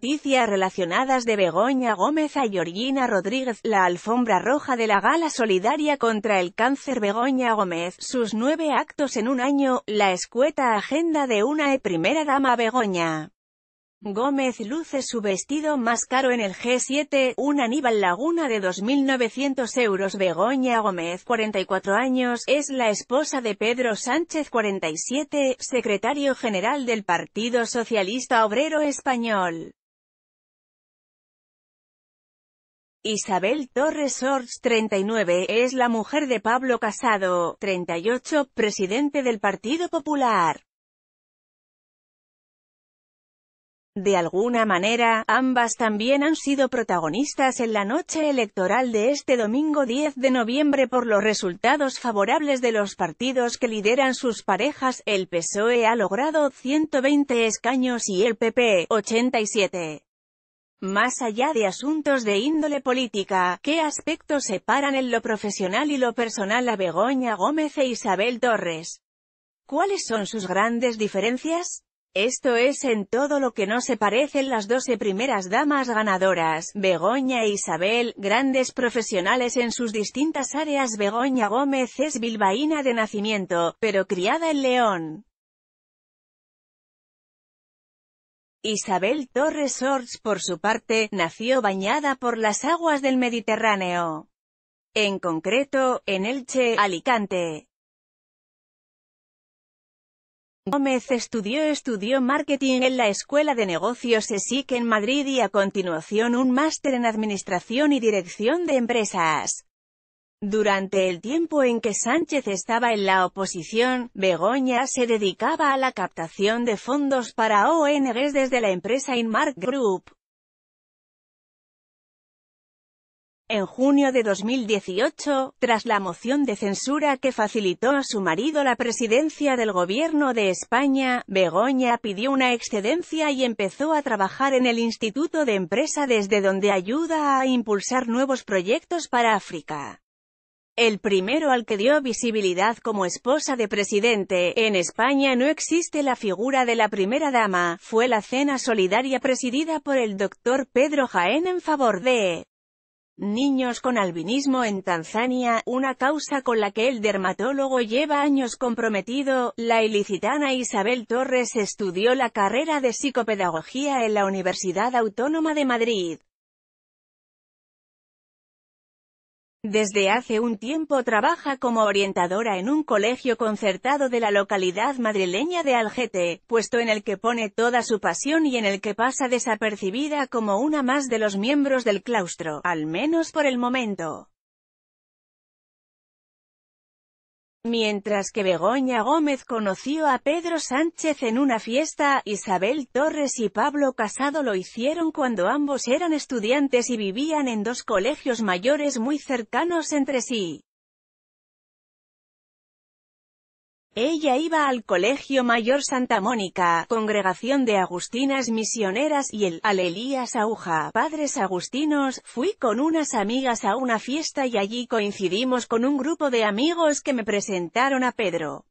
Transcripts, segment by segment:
Noticias relacionadas de Begoña Gómez a Georgina Rodríguez, la alfombra roja de la gala solidaria contra el cáncer Begoña Gómez, sus nueve actos en un año, la escueta agenda de una e primera dama Begoña. Gómez luce su vestido más caro en el G7, un Aníbal Laguna de 2.900 euros. Begoña Gómez, 44 años, es la esposa de Pedro Sánchez, 47, secretario general del Partido Socialista Obrero Español. Isabel Torres Sorts, 39, es la mujer de Pablo Casado, 38, presidente del Partido Popular. De alguna manera, ambas también han sido protagonistas en la noche electoral de este domingo 10 de noviembre por los resultados favorables de los partidos que lideran sus parejas, el PSOE ha logrado 120 escaños y el PP, 87. Más allá de asuntos de índole política, ¿qué aspectos separan en lo profesional y lo personal a Begoña Gómez e Isabel Torres? ¿Cuáles son sus grandes diferencias? Esto es en todo lo que no se parecen las doce primeras damas ganadoras, Begoña e Isabel, grandes profesionales en sus distintas áreas. Begoña Gómez es bilbaína de nacimiento, pero criada en León. Isabel Torres Sorts por su parte, nació bañada por las aguas del Mediterráneo. En concreto, en Elche, Alicante. Gómez estudió estudió marketing en la Escuela de Negocios ESIC en Madrid y a continuación un máster en Administración y Dirección de Empresas. Durante el tiempo en que Sánchez estaba en la oposición, Begoña se dedicaba a la captación de fondos para ONGs desde la empresa Inmark Group. En junio de 2018, tras la moción de censura que facilitó a su marido la presidencia del gobierno de España, Begoña pidió una excedencia y empezó a trabajar en el Instituto de Empresa desde donde ayuda a impulsar nuevos proyectos para África el primero al que dio visibilidad como esposa de presidente. En España no existe la figura de la primera dama, fue la cena solidaria presidida por el doctor Pedro Jaén en favor de niños con albinismo en Tanzania, una causa con la que el dermatólogo lleva años comprometido, la ilicitana Isabel Torres estudió la carrera de psicopedagogía en la Universidad Autónoma de Madrid. Desde hace un tiempo trabaja como orientadora en un colegio concertado de la localidad madrileña de Algete, puesto en el que pone toda su pasión y en el que pasa desapercibida como una más de los miembros del claustro, al menos por el momento. Mientras que Begoña Gómez conoció a Pedro Sánchez en una fiesta, Isabel Torres y Pablo Casado lo hicieron cuando ambos eran estudiantes y vivían en dos colegios mayores muy cercanos entre sí. Ella iba al Colegio Mayor Santa Mónica, congregación de agustinas misioneras y el Alelías Aguja, padres agustinos, fui con unas amigas a una fiesta y allí coincidimos con un grupo de amigos que me presentaron a Pedro.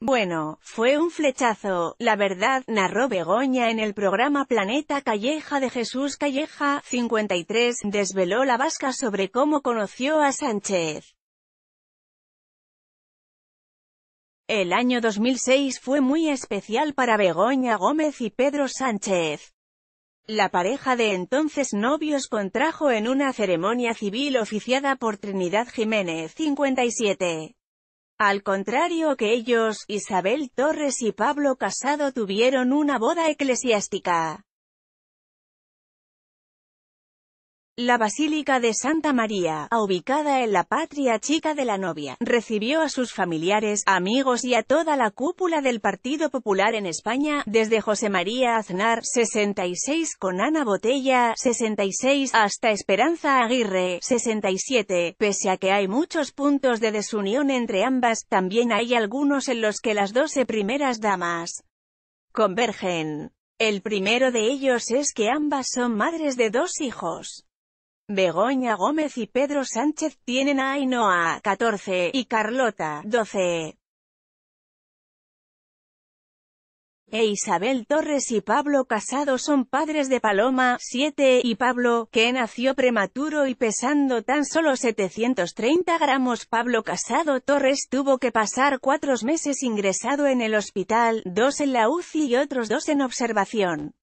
Bueno, fue un flechazo, la verdad, narró Begoña en el programa Planeta Calleja de Jesús Calleja, 53, desveló la vasca sobre cómo conoció a Sánchez. El año 2006 fue muy especial para Begoña Gómez y Pedro Sánchez. La pareja de entonces novios contrajo en una ceremonia civil oficiada por Trinidad Jiménez 57. Al contrario que ellos, Isabel Torres y Pablo Casado tuvieron una boda eclesiástica. La Basílica de Santa María, ubicada en la patria chica de la novia, recibió a sus familiares, amigos y a toda la cúpula del Partido Popular en España, desde José María Aznar, 66, con Ana Botella, 66, hasta Esperanza Aguirre, 67. Pese a que hay muchos puntos de desunión entre ambas, también hay algunos en los que las doce primeras damas convergen. El primero de ellos es que ambas son madres de dos hijos. Begoña Gómez y Pedro Sánchez tienen a Ainhoa, 14, y Carlota, 12. E Isabel Torres y Pablo Casado son padres de Paloma, 7, y Pablo, que nació prematuro y pesando tan solo 730 gramos. Pablo Casado Torres tuvo que pasar cuatro meses ingresado en el hospital, dos en la UCI y otros dos en observación.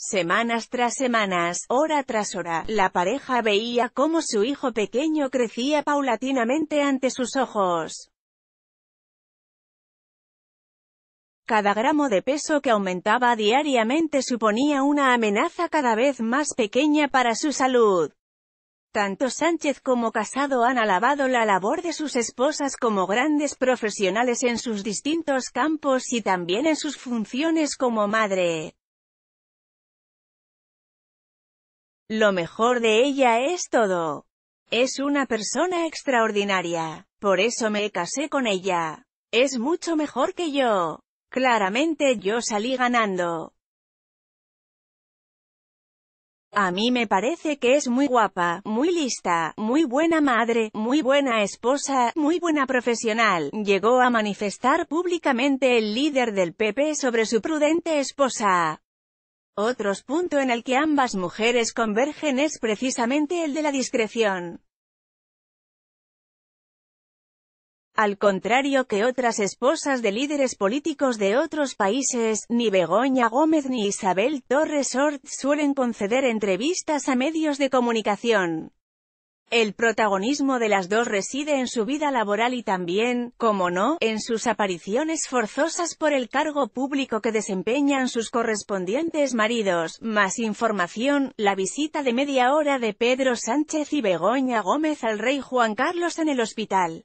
Semanas tras semanas, hora tras hora, la pareja veía cómo su hijo pequeño crecía paulatinamente ante sus ojos. Cada gramo de peso que aumentaba diariamente suponía una amenaza cada vez más pequeña para su salud. Tanto Sánchez como Casado han alabado la labor de sus esposas como grandes profesionales en sus distintos campos y también en sus funciones como madre. Lo mejor de ella es todo. Es una persona extraordinaria. Por eso me casé con ella. Es mucho mejor que yo. Claramente yo salí ganando. A mí me parece que es muy guapa, muy lista, muy buena madre, muy buena esposa, muy buena profesional, llegó a manifestar públicamente el líder del PP sobre su prudente esposa. Otro punto en el que ambas mujeres convergen es precisamente el de la discreción. Al contrario que otras esposas de líderes políticos de otros países, ni Begoña Gómez ni Isabel Torres Hort suelen conceder entrevistas a medios de comunicación. El protagonismo de las dos reside en su vida laboral y también, como no, en sus apariciones forzosas por el cargo público que desempeñan sus correspondientes maridos. Más información, la visita de media hora de Pedro Sánchez y Begoña Gómez al rey Juan Carlos en el hospital.